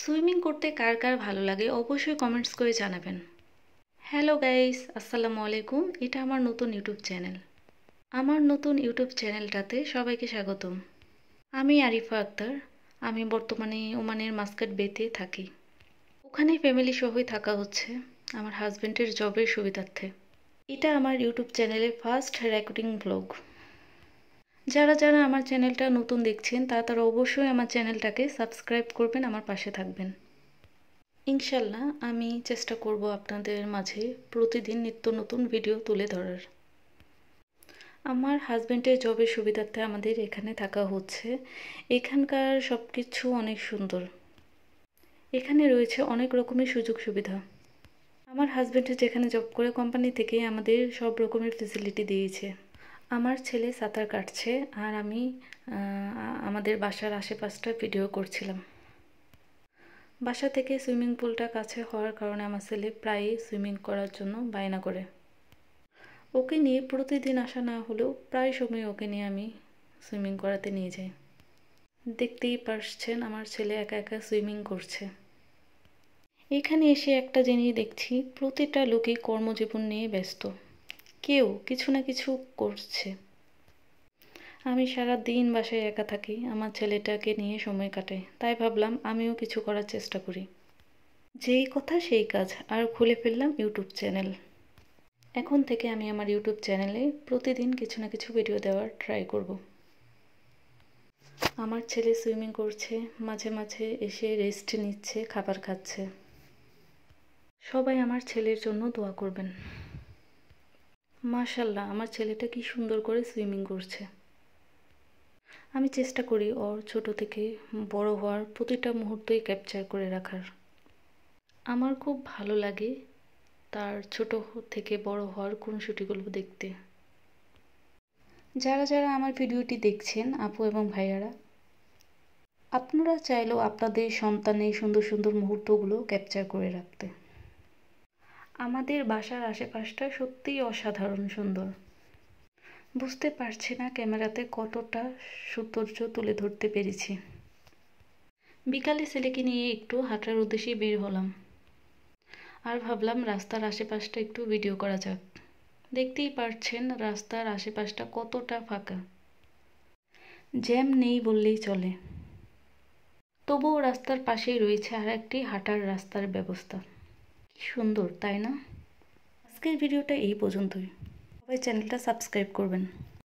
swimming করতে কার কার ভালো লাগে অবশ্যই কমেন্টস করে জানাবেন হ্যালো গাইস আসসালামু আলাইকুম এটা আমার নতুন ইউটিউব চ্যানেল আমার নতুন ইউটিউব চ্যানেলটাতে সবাইকে স্বাগতম আমি আরিফা আক্তার আমি বর্তমানে ওমানের মাস্কাট বেতে থাকি ওখানে ফ্যামিলি সহই থাকা হচ্ছে আমার হাজব্যান্ডের জবের সুবিধার্থে এটা আমার ইউটিউব চ্যানেলের ফার্স্ট রেকর্ডিং ব্লগ যারা যারা আমার চ্যানেলটা নতুন দেখছেন তারা তারা অবশ্যই আমার চ্যানেলটাকে সাবস্ক্রাইব করবেন আমার পাশে থাকবেন ইনশাল্লাহ আমি চেষ্টা করব আপনাদের মাঝে প্রতিদিন নিত্য নতুন ভিডিও তুলে ধরার আমার হাজব্যান্ডের জবের সুবিধার্থে আমাদের এখানে থাকা হচ্ছে এখানকার সব কিছু অনেক সুন্দর এখানে রয়েছে অনেক রকমের সুযোগ সুবিধা আমার হাজব্যান্ড যেখানে জব করে কোম্পানি থেকে আমাদের সব রকমের ফেসিলিটি দিয়েছে আমার ছেলে সাঁতার কাটছে আর আমি আমাদের বাসার আশেপাশটা ভিডিও করছিলাম বাসা থেকে সুইমিং পুলটা কাছে হওয়ার কারণে আমার ছেলে প্রায়ই সুইমিং করার জন্য বায়না করে ওকে নিয়ে প্রতিদিন আসা না হলেও প্রায় সময় ওকে নিয়ে আমি সুইমিং করাতে নিয়ে যাই দেখতেই পারছেন আমার ছেলে একা একা সুইমিং করছে এখানে এসে একটা জিনিস দেখছি প্রতিটা লোকই কর্মজীবন নিয়ে ব্যস্ত কেউ কিছু না কিছু করছে আমি সারা দিন বাসায় একা থাকি আমার ছেলেটাকে নিয়ে সময় কাটে তাই ভাবলাম আমিও কিছু করার চেষ্টা করি যেই কথা সেই কাজ আর খুলে ফেললাম ইউটিউব চ্যানেল এখন থেকে আমি আমার ইউটিউব চ্যানেলে প্রতিদিন কিছু না কিছু ভিডিও দেওয়ার ট্রাই করব আমার ছেলে সুইমিং করছে মাঝে মাঝে এসে রেস্ট নিচ্ছে খাবার খাচ্ছে সবাই আমার ছেলের জন্য দোয়া করবেন মাশাল্লাহ আমার ছেলেটা কি সুন্দর করে সুইমিং করছে আমি চেষ্টা করি ওর ছোট থেকে বড় হওয়ার প্রতিটা মুহূর্তই ক্যাপচার করে রাখার আমার খুব ভালো লাগে তার ছোট থেকে বড় হওয়ার কোন শুটিগুলো দেখতে যারা যারা আমার ভিডিওটি দেখছেন আপু এবং ভাইয়ারা আপনারা চাইলেও আপনাদের সন্তানের সুন্দর সুন্দর মুহূর্তগুলো ক্যাপচার করে রাখতে আমাদের বাসার আশেপাশটা সত্যিই অসাধারণ সুন্দর বুঝতে পারছি না ক্যামেরাতে কতটা সৌন্দর্য তুলে ধরতে পেরেছি বিকালে ছেলেকে নিয়ে একটু হাঁটার উদ্দেশ্যে বের হলাম আর ভাবলাম রাস্তার আশেপাশটা একটু ভিডিও করা যাক দেখতেই পারছেন রাস্তার আশেপাশটা কতটা ফাঁকা জ্যাম নেই বললেই চলে তবুও রাস্তার পাশেই রয়েছে আর একটি হাঁটার রাস্তার ব্যবস্থা সুন্দর তাই না আজকের ভিডিওটা এই পর্যন্তই সবাই চ্যানেলটা সাবস্ক্রাইব করবেন